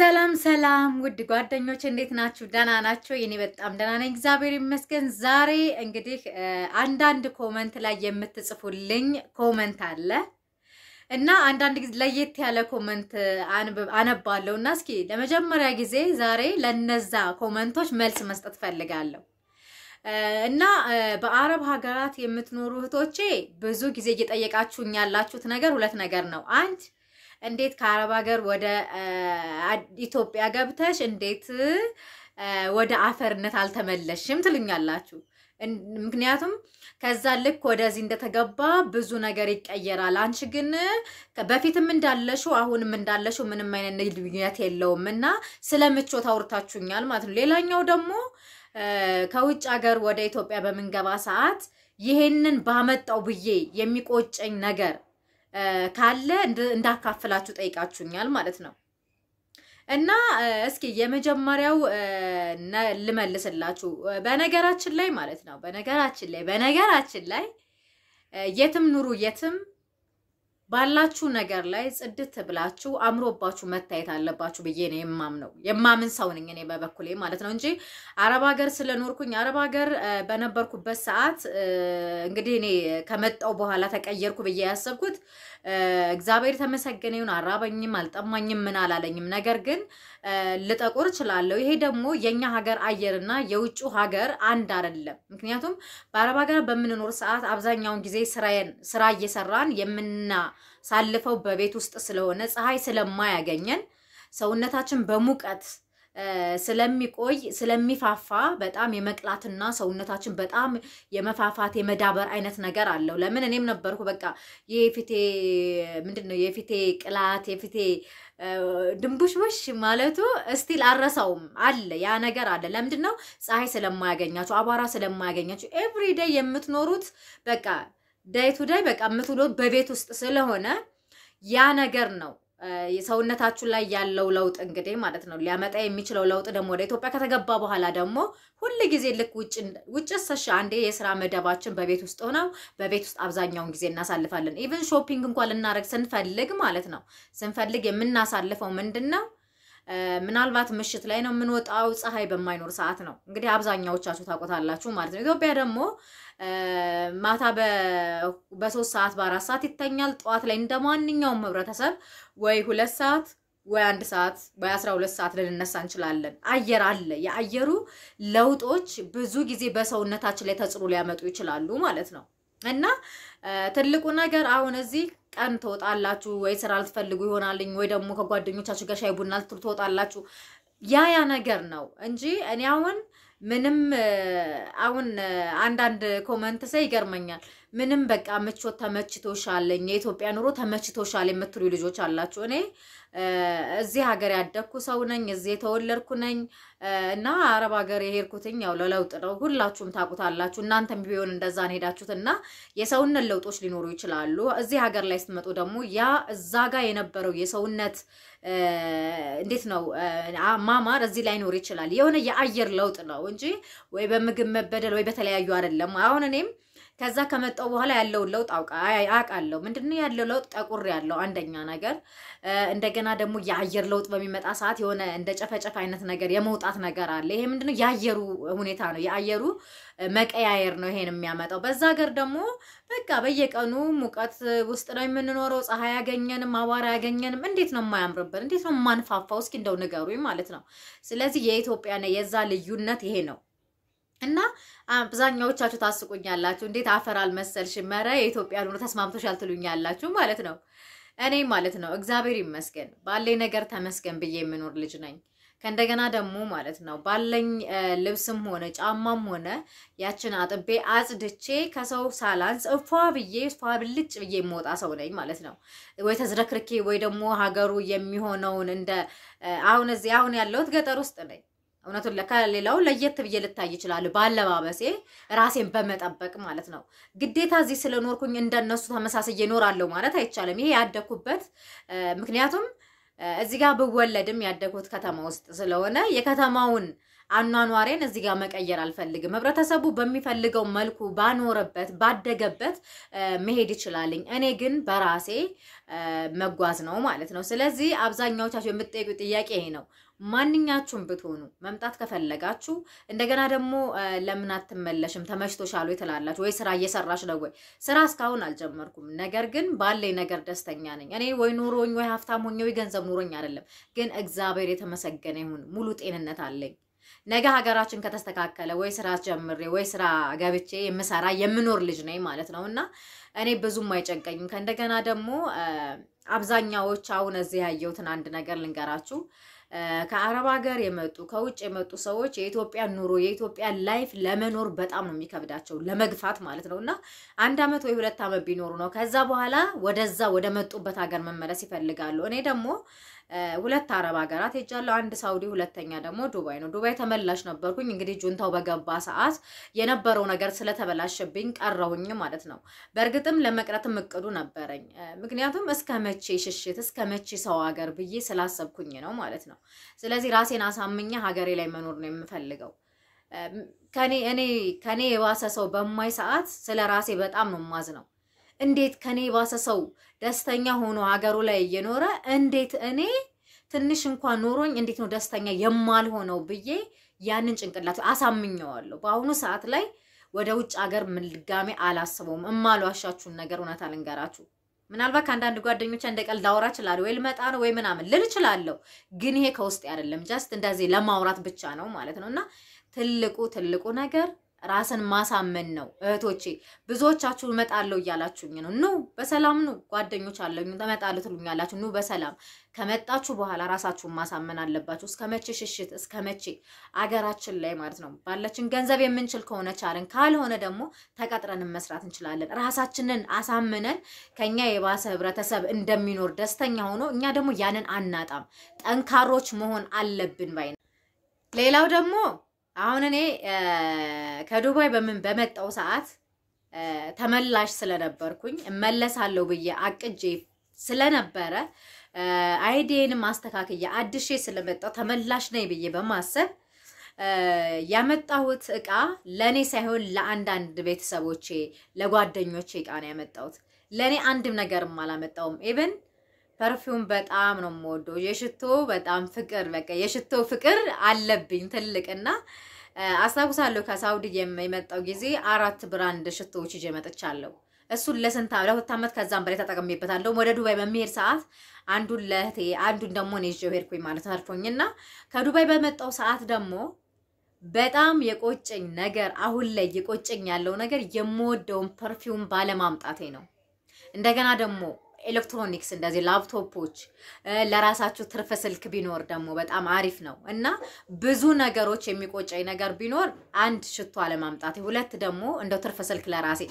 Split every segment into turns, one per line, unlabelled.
ሰላም ሰላም ውድ ጓደኞች እንዴት ናችሁ? ደህና ናቸው። የኔ በጣም ደህና ነኝ፣ እግዚአብሔር ይመስገን። ዛሬ እንግዲህ አንዳንድ ኮመንት ላይ የምትጽፉልኝ ኮመንት አለ እና አንዳንድ ጊዜ ለየት ያለ ኮመንት አነባለሁ እና እስኪ ለመጀመሪያ ጊዜ ዛሬ ለነዛ ኮመንቶች መልስ መስጠት ፈልጋለሁ እና በአረብ ሀገራት የምትኖሩ እህቶቼ ብዙ ጊዜ እየጠየቃችሁኝ ያላችሁት ነገር ሁለት ነገር ነው። አንድ እንዴት ከአረብ ሀገር ወደ ኢትዮጵያ ገብተሽ እንዴት ወደ አፈርነት አልተመለሽም ትልኛላችሁ። ምክንያቱም ከዛ ልክ ወደዚህ እንደተገባ ብዙ ነገር ይቀየራል። አንቺ ግን በፊትም እንዳለሹ አሁንም እንዳለሹ ምንም አይነት ልዩነት የለውም እና ስለ ምቾት አውርታችሁኛል ማለት ነው። ሌላኛው ደግሞ ከውጭ ሀገር ወደ ኢትዮጵያ በምንገባ ሰዓት ይሄንን ባመጣው ብዬ የሚቆጨኝ ነገር ካለ እንዳካፍላችሁ ጠይቃችሁኛል ማለት ነው። እና እስኪ የመጀመሪያው ልመልስላችሁ። በነገራችን ላይ ማለት ነው በነገራችን ላይ በነገራችን ላይ የትም ኑሩ የትም ባላችሁ ነገር ላይ ጽድት ብላችሁ አምሮባችሁ መታየት አለባችሁ ብዬ ነው የማምነው። የማምን ሰው ነኝ እኔ በበኩሌ ማለት ነው እንጂ አረብ ሀገር ስለኖርኩኝ አረብ ሀገር በነበርኩበት ሰዓት እንግዲህ እኔ ከመጣው በኋላ ተቀየርኩ ብዬ ያሰብኩት እግዚአብሔር ተመሰገነ ይሁን፣ አራበኝም፣ አልጠማኝም፣ ምን አላለኝም። ነገር ግን ልጠቁር እችላለሁ። ይሄ ደግሞ የእኛ ሀገር አየርና የውጭ ሀገር አንድ አይደለም። ምክንያቱም በአረብ ሀገር በምንኖር ሰዓት አብዛኛውን ጊዜ ስራ እየሰራን የምና ሳልፈው በቤት ውስጥ ስለሆነ ፀሐይ ስለማያገኘን ሰውነታችን በሙቀት ስለሚቆይ ስለሚፋፋ በጣም የመቅላትና ሰውነታችን በጣም የመፋፋት የመዳበር አይነት ነገር አለው። ለምን እኔም ነበርኩ በቃ የፊቴ ምንድን ነው የፊቴ ቅላት የፊቴ ድንቡሽቡሽ ማለቱ እስቲል አረሳውም አለ ያ ነገር አለ። ለምንድን ነው ፀሐይ ስለማያገኛችሁ አቧራ ስለማያገኛችሁ ኤቭሪዴይ የምትኖሩት በቃ ዳይ ቱ ዳይ በቃ የምትውለው በቤት ውስጥ ስለሆነ ያ ነገር ነው የሰውነታችሁ ላይ ያለው ለውጥ እንግዲህ ማለት ነው ሊያመጣ የሚችለው ለውጥ ደግሞ ወደ ኢትዮጵያ ከተገባ በኋላ ደግሞ ሁል ጊዜ ልክ ውጭ ሰሽ አንዴ የስራ መደባችን በቤት ውስጥ ሆነው በቤት ውስጥ አብዛኛውን ጊዜ እናሳልፋለን። ኢቨን ሾፒንግ እንኳን ልናደርግ ስንፈልግ ማለት ነው ስንፈልግ የምናሳልፈው ምንድን ነው ምናልባት ምሽት ላይ ነው የምንወጣው፣ ፀሐይ በማይኖር ሰዓት ነው። እንግዲህ አብዛኛዎቻችሁ ታውቁታላችሁ ማለት ነው። ኢትዮጵያ ደግሞ ማታ በሶስት ሰዓት በአራት ሰዓት ይተኛል። ጠዋት ላይ እንደ ማንኛውም ህብረተሰብ ወይ ሁለት ሰዓት ወይ አንድ ሰዓት ወይ አስራ ሁለት ሰዓት ልንነሳ እንችላለን። አየር አለ። የአየሩ ለውጦች ብዙ ጊዜ በሰውነታችን ላይ ተጽዕኖ ሊያመጡ ይችላሉ ማለት ነው እና ትልቁ ነገር አሁን እዚህ ቀን ትወጣላችሁ ወይ ስራ ልትፈልጉ ይሆናልኝ ወይ ደግሞ ከጓደኞቻችሁ ጋር ሻይ ቡና ልትሉ ትወጣላችሁ። ያ ያ ነገር ነው እንጂ እኔ አሁን ምንም አሁን አንዳንድ ኮመንት ሰ ይገርመኛል። ምንም በቃ ምቾት ተመችቶሻለኝ፣ የኢትዮጵያ ኑሮ ተመችቶሻል የምትሉ ልጆች አላችሁ። እኔ እዚህ ሀገር ያደግኩ ሰው ነኝ። እዚህ የተወለድኩ ነኝ። እና አረብ ሀገር የሄድኩትኝ ያው ለለውጥ ነው። ሁላችሁም ታውቁታላችሁ። እናንተም ቢሆን እንደዛን ሄዳችሁት እና የሰውነት ለውጦች ሊኖሩ ይችላሉ። እዚህ ሀገር ላይ ስትመጡ ደግሞ ያ እዛ ጋር የነበረው የሰውነት እንዴት ነው ማማር እዚህ ላይ ኖር ይችላል። የሆነ የአየር ለውጥ ነው እንጂ ወይ በምግብ መበደል ወይ በተለያዩ አይደለም። አሁን እኔም ከዛ ከመጣው በኋላ ያለውን ለውጥ አውቃለሁ። ምንድነው ያለው ለውጥ? ጠቁር ያለው አንደኛ ነገር። እንደገና ደግሞ የአየር ለውጥ በሚመጣ ሰዓት የሆነ እንደ ጨፈጨፍ አይነት ነገር የመውጣት ነገር አለ። ይሄ ምንድነው? የአየሩ ሁኔታ ነው፣ የአየሩ መቀያየር ነው ይሄን የሚያመጣው። በዛ ሀገር ደግሞ በቃ በየቀኑ ሙቀት ውስጥ ነው የምንኖረው። ፀሐይ ያገኘንም አቧራ ያገኘንም እንዴት ነው የማያምርብን? እንዴት ነው የማንፋፋው? እስኪ እንደው ንገሩኝ ማለት ነው። ስለዚህ የኢትዮጵያና የዛ ልዩነት ይሄ ነው። እና አብዛኛዎቻችሁ ታስቁኛላችሁ። እንዴት አፈር አልመሰልሽም? ኧረ የኢትዮጵያ ሆኖ ተስማምቶሻል ያልትሉኛላችሁ ማለት ነው። እኔ ማለት ነው እግዚአብሔር ይመስገን ባለኝ ነገር ተመስገን ብዬ የምኖር ልጅ ነኝ። ከእንደገና ደግሞ ማለት ነው ባለኝ ልብስም ሆነ ጫማም ሆነ ያችን አጥቤ አጽድቼ ከሰው ሳላንስ እፏ ብዬ እፏ ብልጭ ብዬ የምወጣ ሰው ነኝ ማለት ነው። ወይ ተዝረክርኬ ወይ ደግሞ ሀገሩ የሚሆነውን እንደ አሁን እዚህ አሁን ያለሁት ገጠር ውስጥ ነኝ እውነቱን ከሌላው ለየት ብዬ ልታይ ይችላል፣ በአለባበሴ ራሴን በመጠበቅ ማለት ነው። ግዴታ እዚህ ስለኖርኩኝ እንደነሱ ተመሳስዬ እኖራለሁ ማለት አይቻልም። ይሄ ያደኩበት ምክንያቱም እዚህ ጋር ብወለድም ያደኩት ከተማ ውስጥ ስለሆነ የከተማውን አኗኗሬን እዚህ ጋር መቀየር አልፈልግም። ህብረተሰቡ በሚፈልገው መልኩ ባኖረበት ባደገበት መሄድ ይችላልኝ። እኔ ግን በራሴ መጓዝ ነው ማለት ነው። ስለዚህ አብዛኛዎቻችሁ የምትጠይቁ ጥያቄ ይሄ ነው። ማንኛችሁም ብትሆኑ መምጣት ከፈለጋችሁ እንደገና ደግሞ ለምን አትመለሽም ተመችቶሻል ወይ ትላላችሁ ወይ ስራ እየሰራሽ ነው ወይ? ስራ እስካሁን አልጀመርኩም፣ ነገር ግን ባለኝ ነገር ደስተኛ ነኝ። እኔ ወይ ኑሮኝ ወይ ሀብታም ሆኜ ወይ ገንዘብ ኑሮኝ አይደለም፣ ግን እግዚአብሔር የተመሰገነ ይሁን ሙሉ ጤንነት አለኝ። ነገ ሀገራችን ከተስተካከለ ወይ ስራ ጀምሬ ወይ ስራ ገብቼ የምሰራ የምኖር ልጅ ነኝ ማለት ነው። እና እኔ ብዙም አይጨንቀኝም። ከእንደገና ደግሞ አብዛኛዎች አሁን እዚህ ያየሁትን አንድ ነገር ልንገራችሁ። ከአረብ ሀገር የመጡ ከውጭ የመጡ ሰዎች የኢትዮጵያን ኑሮ የኢትዮጵያን ላይፍ ለመኖር በጣም ነው የሚከብዳቸው፣ ለመግፋት ማለት ነው እና አንድ ዓመት ወይ ሁለት ዓመት ቢኖሩ ነው ከዛ በኋላ ወደዛ ወደ መጡበት ሀገር መመለስ ይፈልጋሉ። እኔ ደግሞ ሁለት አረብ ሀገራት ሄጃለሁ። አንድ ሳውዲ፣ ሁለተኛ ደግሞ ዱባይ ነው። ዱባይ ተመላሽ ነበርኩኝ። እንግዲህ ጁንታው በገባ ሰዓት የነበረው ነገር ስለተበላሸብኝ ቀረሁኝ ማለት ነው። በእርግጥም ለመቅረትም እቅዱ ነበረኝ። ምክንያቱም እስከ መቼ ሽሽት፣ እስከ መቼ ሰው ሀገር ብዬ ስላሰብኩኝ ነው ማለት ነው። ስለዚህ ራሴን አሳምኜ ሀገሬ ላይ መኖር ነው የምፈልገው። ከኔ እኔ ከኔ የባሰ ሰው በማይ ሰዓት ስለ ራሴ በጣም ነው እንዴት ከኔ ባሰ ሰው ደስተኛ ሆኖ ሀገሩ ላይ እየኖረ እንዴት እኔ ትንሽ እንኳን ኖሮኝ እንዴት ነው ደስተኛ የማልሆነው ብዬ ያንን ጭንቅላት አሳምኘዋለሁ። በአሁኑ ሰዓት ላይ ወደ ውጭ ሀገር ምልጋሜ አላስበውም። እማልዋሻችሁን ነገር እውነት አልንገራችሁ። ምናልባት ከአንዳንድ ጓደኞች እንደ ቀልድ አወራ እችላለሁ ወይ ልመጣ ነው ወይ ምናምን ልል እችላለሁ፣ ግን ይሄ ከውስጤ አይደለም። ጀስት እንደዚህ ለማውራት ብቻ ነው ማለት ነው እና ትልቁ ትልቁ ነገር ራስን ማሳመን ነው። እህቶቼ ብዙዎቻችሁ እመጣለሁ እያላችሁኝ ነው። ኑ በሰላም ኑ፣ ጓደኞች አለኝ እመጣለሁ ትሉኛላችሁ። ኑ በሰላም ከመጣችሁ በኋላ ራሳችሁን ማሳመን አለባችሁ። እስከ መቼ ሽሽት? እስከ መቼ አገራችን ላይ ማለት ነው። ባለችን ገንዘብ የምንችል ከሆነ ቻለን፣ ካልሆነ ደግሞ ተቀጥረን መስራት እንችላለን። ራሳችንን አሳምነን ከኛ የባሰ ህብረተሰብ እንደሚኖር ደስተኛ ሆኖ እኛ ደግሞ ያንን አናጣም። ጠንካሮች መሆን አለብን ባይ ነው። ሌላው ደግሞ አሁን እኔ ከዱባይ በምን በመጣው ሰዓት ተመላሽ ስለነበርኩኝ እመለሳለሁ ብዬ አቅጄ ስለነበረ አይዲዬንም ማስተካከያ አድሼ ስለመጣው ተመላሽ ነኝ ብዬ በማሰብ ያመጣሁት እቃ ለእኔ ሳይሆን ለአንዳንድ ቤተሰቦቼ ለጓደኞቼ እቃ ነው ያመጣሁት። ለእኔ አንድም ነገርም አላመጣውም። ኢቨን ፐርፊውም በጣም ነው የምወደው። የሽቶ በጣም ፍቅር በቃ የሽቶ ፍቅር አለብኝ ትልቅና አስታውሳለሁ ከሳውዲ የመጣው ጊዜ አራት ብራንድ ሽቶዎች ይዤ መጥቻለሁ። እሱን ለስንት ለሁለት ዓመት ከዛም በላይ ተጠቅሜበታለሁ። ወደ ዱባይ በሚሄድ ሰዓት አንዱን ለእህቴ አንዱን ደግሞ እኔ ይዤው ሄድኩኝ ማለት ተርፎኝና ከዱባይ በመጣው ሰዓት ደግሞ በጣም የቆጨኝ ነገር አሁን ላይ የቆጨኝ ያለው ነገር የምወደውን ፐርፊውም ባለማምጣቴ ነው። እንደገና ደግሞ ኤሌክትሮኒክስ እንደዚህ ላፕቶፖች፣ ለራሳችሁ ትርፍ ስልክ ቢኖር ደግሞ በጣም አሪፍ ነው እና ብዙ ነገሮች የሚቆጨኝ ነገር ቢኖር አንድ ሽቶ አለማምጣት፣ ሁለት ደግሞ እንደው ትርፍ ስልክ ለራሴ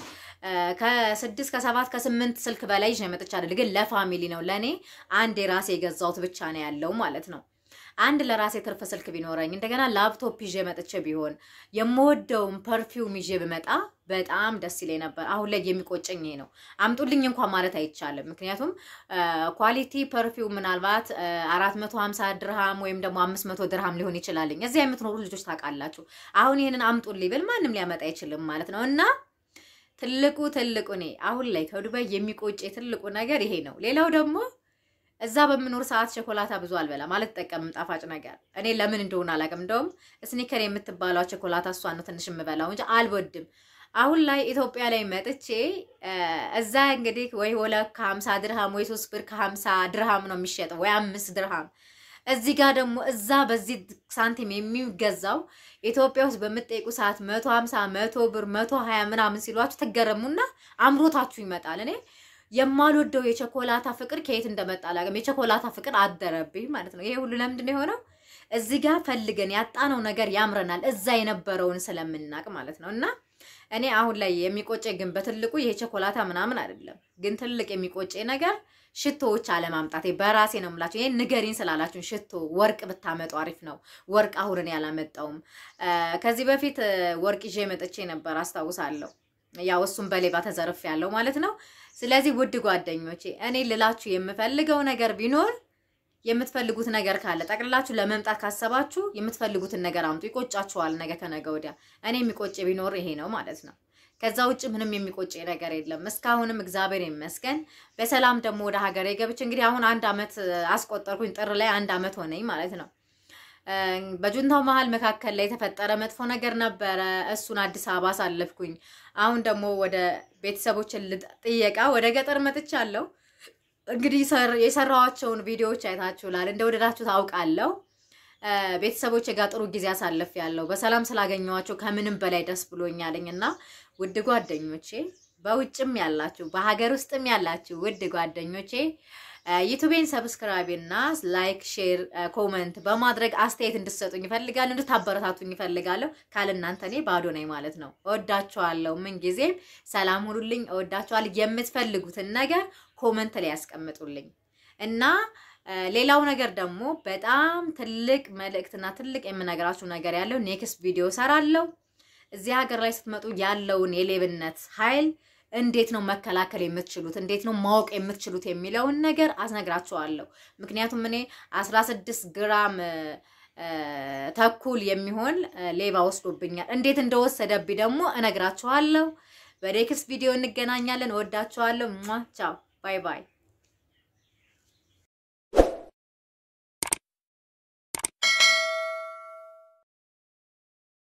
ከስድስት ከሰባት ከስምንት ስልክ በላይ ይዤ መጥቻለሁ፣ ግን ለፋሚሊ ነው ለእኔ አንድ የራሴ የገዛሁት ብቻ ነው ያለው ማለት ነው። አንድ ለራሴ ትርፍ ስልክ ቢኖረኝ እንደገና ላፕቶፕ ይዤ መጥቼ ቢሆን የምወደውን ፐርፊውም ይዤ ብመጣ በጣም ደስ ይለኝ ነበር። አሁን ላይ የሚቆጨኝ ይሄ ነው። አምጡልኝ እንኳን ማለት አይቻልም። ምክንያቱም ኳሊቲ ፐርፊውም ምናልባት አራት መቶ ሀምሳ ድርሃም ወይም ደግሞ አምስት መቶ ድርሃም ሊሆን ይችላልኝ። እዚያ የምትኖሩ ልጆች ታውቃላችሁ። አሁን ይህንን አምጡልኝ ብል ማንም ሊያመጣ አይችልም ማለት ነው እና ትልቁ ትልቁ እኔ አሁን ላይ ከዱባይ የሚቆጨ ትልቁ ነገር ይሄ ነው። ሌላው ደግሞ እዛ በምኖር ሰዓት ሸኮላታ ብዙ አልበላም አልጠቀምም ጣፋጭ ነገር። እኔ ለምን እንደሆነ አላውቅም። እንደውም ስኒከር የምትባለው ቸኮላታ እሷ ነው ትንሽ የምበላው እንጂ አልወድም። አሁን ላይ ኢትዮጵያ ላይ መጥቼ እዛ እንግዲህ ወይ ወለ ከሀምሳ ድርሃም ወይ ሶስት ብር ከሀምሳ ድርሃም ነው የሚሸጠው ወይ አምስት ድርሃም እዚህ ጋር ደግሞ እዛ በዚህ ሳንቲም የሚገዛው ኢትዮጵያ ውስጥ በምትጠይቁ ሰዓት መቶ ሀምሳ መቶ ብር መቶ ሀያ ምናምን ሲሏችሁ ትገረሙና አምሮታችሁ ይመጣል። እኔ የማልወደው የቸኮላታ ፍቅር ከየት እንደመጣ አላውቅም። የቸኮላታ ፍቅር አደረብኝ ማለት ነው። ይሄ ሁሉ ለምንድን ነው የሆነው? እዚህ ጋር ፈልገን ያጣነው ነገር ያምረናል፣ እዛ የነበረውን ስለምናቅ ማለት ነው። እና እኔ አሁን ላይ የሚቆጨ ግን በትልቁ ይሄ ቸኮላታ ምናምን አይደለም፣ ግን ትልቅ የሚቆጨ ነገር ሽቶዎች አለማምጣቴ በራሴ ነው የምላቸው። ይሄን ንገሪን ስላላችሁን ሽቶ ወርቅ ብታመጡ አሪፍ ነው። ወርቅ አሁን እኔ አላመጣውም። ከዚህ በፊት ወርቅ ይዤ መጥቼ ነበር አስታውሳለሁ። ያው እሱም በሌባ ተዘርፍ ያለው ማለት ነው። ስለዚህ ውድ ጓደኞቼ እኔ ልላችሁ የምፈልገው ነገር ቢኖር የምትፈልጉት ነገር ካለ ጠቅልላችሁ ለመምጣት ካሰባችሁ የምትፈልጉትን ነገር አምጡ። ይቆጫችኋል፣ ነገ ከነገ ወዲያ። እኔ የሚቆጭ ቢኖር ይሄ ነው ማለት ነው። ከዛ ውጭ ምንም የሚቆጭ ነገር የለም። እስካሁንም እግዚአብሔር ይመስገን በሰላም ደግሞ ወደ ሀገሬ ገብቼ እንግዲህ አሁን አንድ አመት አስቆጠርኩኝ። ጥር ላይ አንድ አመት ሆነኝ ማለት ነው። በጁንታው መሀል መካከል ላይ የተፈጠረ መጥፎ ነገር ነበረ። እሱን አዲስ አበባ አሳለፍኩኝ። አሁን ደግሞ ወደ ቤተሰቦችን ጥየቃ ወደ ገጠር መጥቻለሁ። እንግዲህ የሰራኋቸውን ቪዲዮዎች አይታችሁላል። ወደዳችሁ ታውቃለሁ። ቤተሰቦች ጋር ጥሩ ጊዜ አሳለፍ ያለው በሰላም ስላገኘኋቸው ከምንም በላይ ደስ ብሎኛለኝ እና ውድ ጓደኞቼ፣ በውጭም ያላችሁ በሀገር ውስጥም ያላችሁ ውድ ጓደኞቼ ዩቱቤን ሰብስክራይብ እና ላይክ፣ ሼር፣ ኮመንት በማድረግ አስተያየት እንድትሰጡኝ ይፈልጋለሁ፣ እንድታበረታቱኝ ይፈልጋለሁ። ካልእናንተ እኔ ባዶ ነኝ ማለት ነው። እወዳችኋለሁ። ምን ጊዜም ሰላም ሁሉልኝ። እወዳችኋለሁ። የምትፈልጉትን ነገር ኮመንት ላይ ያስቀምጡልኝ እና ሌላው ነገር ደግሞ በጣም ትልቅ መልእክትና ትልቅ የምነግራችሁ ነገር ያለው ኔክስት ቪዲዮ ሰራለው እዚህ ሀገር ላይ ስትመጡ ያለውን የሌብነት ኃይል እንዴት ነው መከላከል የምትችሉት፣ እንዴት ነው ማወቅ የምትችሉት የሚለውን ነገር አስነግራችኋለሁ። ምክንያቱም እኔ አስራ ስድስት ግራም ተኩል የሚሆን ሌባ ወስዶብኛል። እንዴት እንደወሰደብኝ ደግሞ እነግራችኋለሁ። በኔክስት ቪዲዮ እንገናኛለን። እወዳችኋለሁ። ቻው። ባይ ባይ።